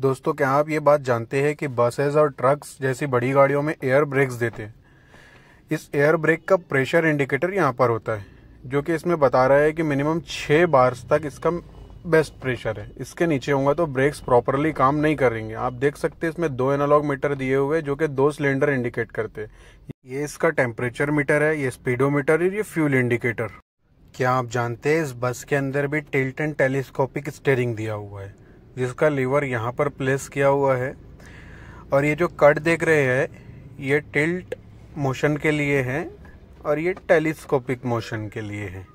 दोस्तों क्या आप ये बात जानते हैं कि बसेस और ट्रक्स जैसी बड़ी गाड़ियों में एयर ब्रेक्स देते हैं इस एयर ब्रेक का प्रेशर इंडिकेटर यहाँ पर होता है जो कि इसमें बता रहा है कि मिनिमम छः बार्स तक इसका बेस्ट प्रेशर है इसके नीचे होगा तो ब्रेक्स प्रॉपरली काम नहीं करेंगे आप देख सकते हैं इसमें दो एनालॉग मीटर दिए हुए जो कि दो सिलेंडर इंडिकेट करते हैं ये इसका टेम्परेचर मीटर है ये स्पीडो है ये फ्यूल इंडिकेटर क्या आप जानते हैं इस बस के अंदर भी टिल्ट एंड टेलीस्कोपिक स्टेयरिंग दिया हुआ है जिसका लीवर यहाँ पर प्लेस किया हुआ है और ये जो कट देख रहे हैं ये टिल्ट मोशन के लिए है और ये टेलीस्कोपिक मोशन के लिए है